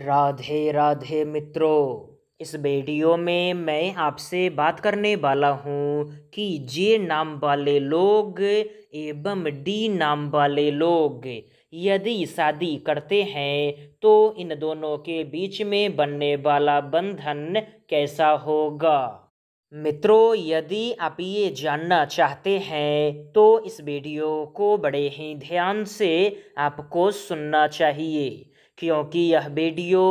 राधे राधे मित्रों इस वीडियो में मैं आपसे बात करने वाला हूँ कि जे नाम वाले लोग एवं डी नाम वाले लोग यदि शादी करते हैं तो इन दोनों के बीच में बनने वाला बंधन कैसा होगा मित्रों यदि आप ये जानना चाहते हैं तो इस वीडियो को बड़े ही ध्यान से आपको सुनना चाहिए क्योंकि यह वीडियो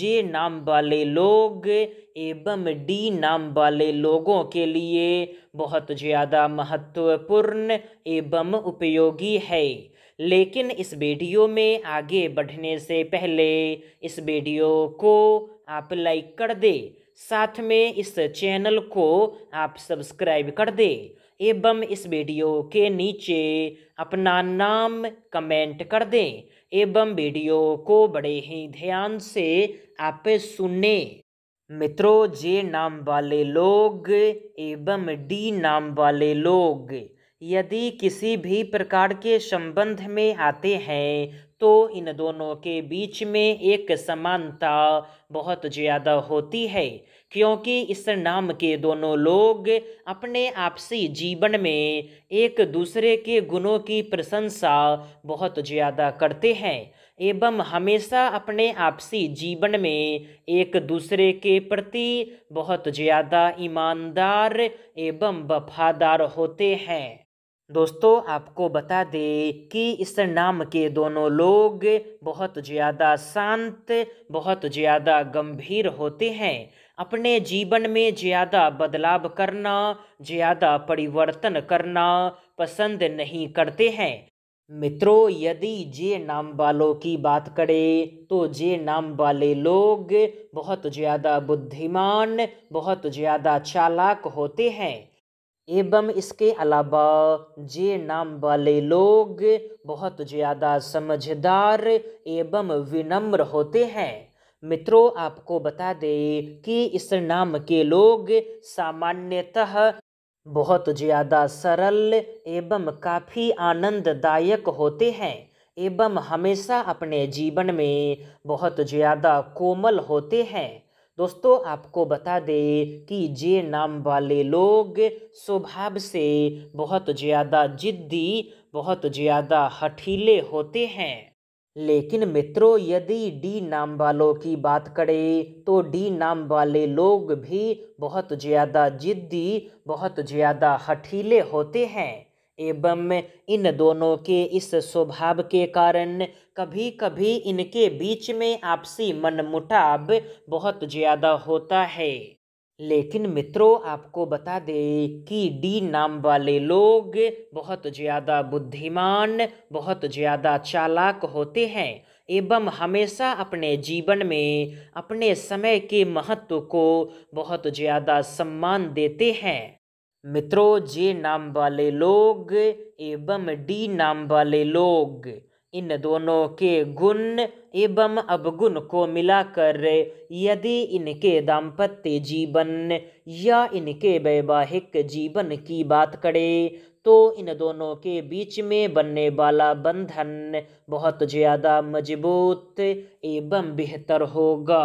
जे नाम वाले लोग एवं डी नाम वाले लोगों के लिए बहुत ज़्यादा महत्वपूर्ण एवं उपयोगी है लेकिन इस वीडियो में आगे बढ़ने से पहले इस वीडियो को आप लाइक कर दे साथ में इस चैनल को आप सब्सक्राइब कर दे एवं इस वीडियो के नीचे अपना नाम कमेंट कर दें एवं वीडियो को बड़े ही ध्यान से आप सुने मित्रों जे नाम वाले लोग एवं डी नाम वाले लोग यदि किसी भी प्रकार के संबंध में आते हैं तो इन दोनों के बीच में एक समानता बहुत ज़्यादा होती है क्योंकि इस नाम के दोनों लोग अपने आपसी जीवन में एक दूसरे के गुणों की प्रशंसा बहुत ज़्यादा करते हैं एवं हमेशा अपने आपसी जीवन में एक दूसरे के प्रति बहुत ज़्यादा ईमानदार एवं वफादार होते हैं दोस्तों आपको बता दें कि इस नाम के दोनों लोग बहुत ज़्यादा शांत बहुत ज़्यादा गंभीर होते हैं अपने जीवन में ज़्यादा बदलाव करना ज़्यादा परिवर्तन करना पसंद नहीं करते हैं मित्रों यदि जे नाम वालों की बात करें तो जे नाम वाले लोग बहुत ज़्यादा बुद्धिमान बहुत ज़्यादा चालाक होते हैं एवं इसके अलावा जे नाम वाले लोग बहुत ज़्यादा समझदार एवं विनम्र होते हैं मित्रों आपको बता दें कि इस नाम के लोग सामान्यतः बहुत ज़्यादा सरल एवं काफ़ी आनंददायक होते हैं एवं हमेशा अपने जीवन में बहुत ज़्यादा कोमल होते हैं दोस्तों आपको बता दें कि जे नाम वाले लोग स्वभाव से बहुत ज़्यादा जिद्दी बहुत ज़्यादा हठीले होते हैं लेकिन मित्रों यदि डी नाम वालों की बात करें तो डी नाम वाले लोग भी बहुत ज़्यादा जिद्दी बहुत ज़्यादा हठीले होते हैं एवं इन दोनों के इस स्वभाव के कारण कभी कभी इनके बीच में आपसी मनमुटाव बहुत ज़्यादा होता है लेकिन मित्रों आपको बता दें कि डी नाम वाले लोग बहुत ज़्यादा बुद्धिमान बहुत ज़्यादा चालाक होते हैं एवं हमेशा अपने जीवन में अपने समय के महत्व को बहुत ज़्यादा सम्मान देते हैं मित्रों जे नाम वाले लोग एवं डी नाम वाले लोग इन दोनों के गुण एवं अवगुण को मिलाकर यदि इनके दाम्पत्य जीवन या इनके वैवाहिक जीवन की बात करें तो इन दोनों के बीच में बनने वाला बंधन बहुत ज़्यादा मजबूत एवं बेहतर होगा